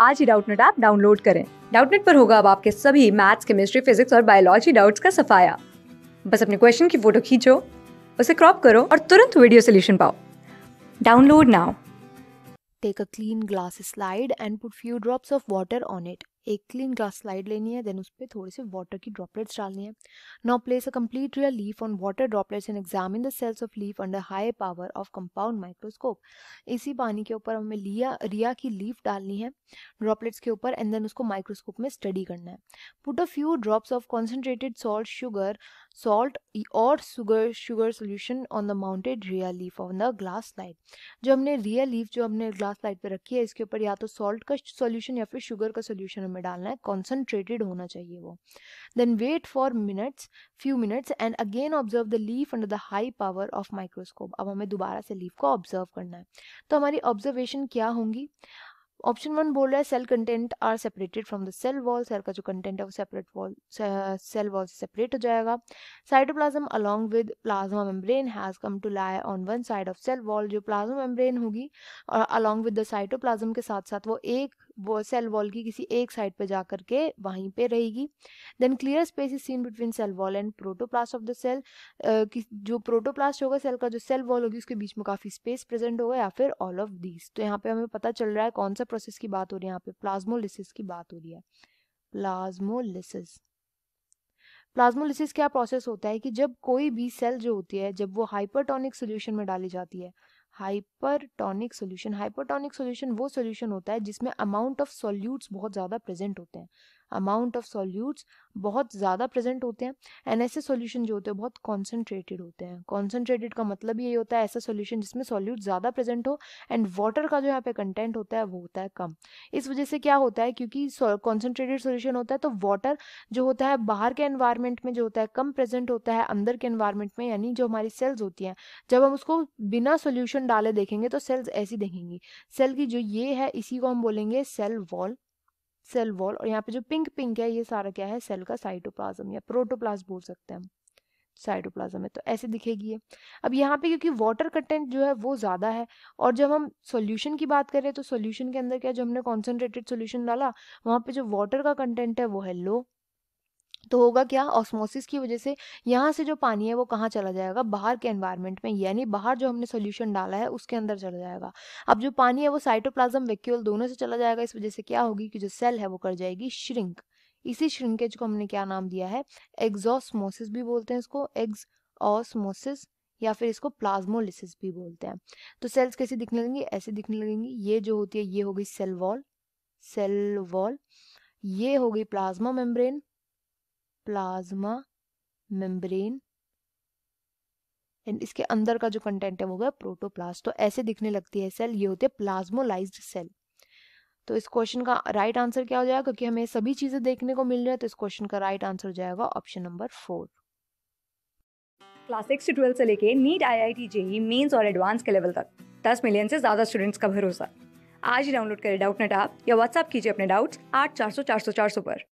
आज ही Doubtnut app download करें डाउटनेट पर होगा अब आपके सभी मैथ्स केमिस्ट्री फिजिक्स और बायोलॉजी डाउट्स का सफाया बस अपने क्वेश्चन की फोटो खींचो उसे क्रॉप करो और तुरंत वीडियो सोल्यूशन पाओ download now take a clean glass slide and put few drops of water on it एक क्लीन ग्लास स्लाइड लेनी है देन उस पर थोड़े से वाटर की ड्रॉपलेट्स डालनी है now place a complete rhoeo leaf on water droplets and examine the cells of leaf under high power of compound microscope इसी पानी के ऊपर हमें लिया रिया की लीफ डालनी है ड्रॉपलेट्स के ऊपर एंड देन उसको माइक्रोस्कोप में स्टडी करना है put a few drops of concentrated salt sugar salt और sugar sugar solution on the mounted rhoeo leaf on the glass slide जो हमने रिया लीफ जो हमने ग्लास लाइट पर रखी है इसके ऊपर या तो सॉल्ट का सोल्यूशन या फिर शुगर का सोल्यूशन में डालना है कॉन्सेंट्रेटेड होना चाहिए वो then wait for minutes few minutes and again observe the leaf under the high power of microscope अब हमें दोबारा से लीफ को ऑब्जर्व करना है तो हमारी ऑब्जर्वेशन क्या होंगी ऑप्शन वन बोल रहा है cell content are separated from the cell wall cell का जो कंटेंट है वो सेपरेट वॉल सेल वॉल से सेपरेट हो जाएगा cytoplasm along with plasma membrane has come to lie on one side of cell wall जो प्लाज्मा मेम्ब्रेन होगी और अलोंग विद द साइटोप्लाज्म के साथ साथ वो एक वो सेल वॉल की किसी एक साइड पे जा करके वहीं पे रहेगी then clear space is seen between cell wall and protoplast of the cell जो प्रोटोप्लास्ट होगा सेल का जो सेल वॉल होगी उसके बीच में काफ़ी स्पेस प्रेजेंट होगा या फिर ऑल ऑफ दीज तो यहाँ पे हमें पता चल रहा है कौन सा प्रोसेस की बात हो रही है यहाँ पे प्लाज्मोलिसिस की बात हो रही है प्लाज्मोलिसिस प्लाज्मोलिसिस क्या प्रोसेस होता है कि जब कोई भी सेल जो होती है जब वो हाइपरटोनिक सोल्यूशन में डाली जाती है हाइपरटोनिक सोल्यूशन हाइपरटोनिक सोल्यूशन वो सोल्यूशन होता है जिसमें अमाउंट ऑफ सॉल्यूट्स बहुत ज़्यादा प्रेजेंट होते हैं अमाउंट ऑफ सॉल्यूट्स बहुत ज़्यादा प्रेजेंट होते हैं एंड ऐसे सॉल्यूशन जो होते हैं बहुत कॉन्सेंट्रेटेड होते हैं कॉन्सेंट्रेटेड का मतलब ये होता है ऐसा सॉल्यूशन जिसमें सॉल्यूट ज़्यादा प्रेजेंट हो एंड वाटर का जो यहाँ पे कंटेंट होता है वो होता है कम इस वजह से क्या होता है क्योंकि कॉन्सेंट्रेटेड सोल्यूशन होता है तो वाटर जो होता है बाहर के एन्वायरमेंट में जो होता है कम प्रेजेंट होता है अंदर के एन्वायरमेंट में यानी जो हमारी सेल्स होती हैं जब हम उसको बिना सोल्यूशन डाले देखेंगे तो सेल्स ऐसी देखेंगी सेल की जो ये है इसी को हम बोलेंगे सेल वॉल सेल वॉल और यहाँ पे जो पिंक पिंक है ये सारा क्या है सेल का साइटोप्लाज्म या प्रोटोप्लाज्म बोल सकते हैं हम साइटोप्लाज्म है तो ऐसे दिखेगी ये अब यहाँ पे क्योंकि वाटर कंटेंट जो है वो ज़्यादा है और जब हम सॉल्यूशन की बात करें तो सॉल्यूशन के अंदर क्या जो हमने कॉन्सेंट्रेटेड सॉल्यूशन डाला वहाँ पे जो वाटर का कंटेंट है वो है लो तो होगा क्या ऑस्मोसिस की वजह से यहाँ से जो पानी है वो कहाँ चला जाएगा बाहर के एनवायरनमेंट में यानी बाहर जो हमने सोल्यूशन डाला है उसके अंदर चला जाएगा अब जो पानी है वो साइटोप्लाज्म वेक्यूल दोनों से चला जाएगा इस वजह से क्या होगी कि जो सेल है वो कर जाएगी श्रिंक इसी श्रिंकेज को हमने क्या नाम दिया है एग्जॉस्मोसिस भी बोलते हैं इसको एग्ज ऑस्मोसिस या फिर इसको प्लाज्मोलिसिस भी बोलते हैं तो सेल्स कैसे दिखने लगेंगी ऐसे दिखने लगेंगी ये जो होती है ये हो गई सेल वॉल सेल वॉल ये हो गई plasma membrane plasma membrane and इसके अंदर का जो कंटेंट है वो गया प्रोटोप्लास्ट तो ऐसे दिखने लगती है सेल ये होते हैं प्लाज्मोलाइज्ड सेल तो इस क्वेश्चन का राइट right आंसर क्या हो जाएगा क्योंकि हमें सभी चीजें देखने को मिल रही है तो इस क्वेश्चन का राइट right आंसर हो जाएगा option number four class six से ट्वेल्थ से लेके NEET I I T JEE mains और एडवांस के लेवल तक दस मिलियन से ज्यादा स्टूडेंट्स का भरोसा आज ही डाउनलोड करें डाउट नेट आप या व्हाट्सअप कीजिए अपने डाउट्स आठ चार सौ चार सौ चार सौ पर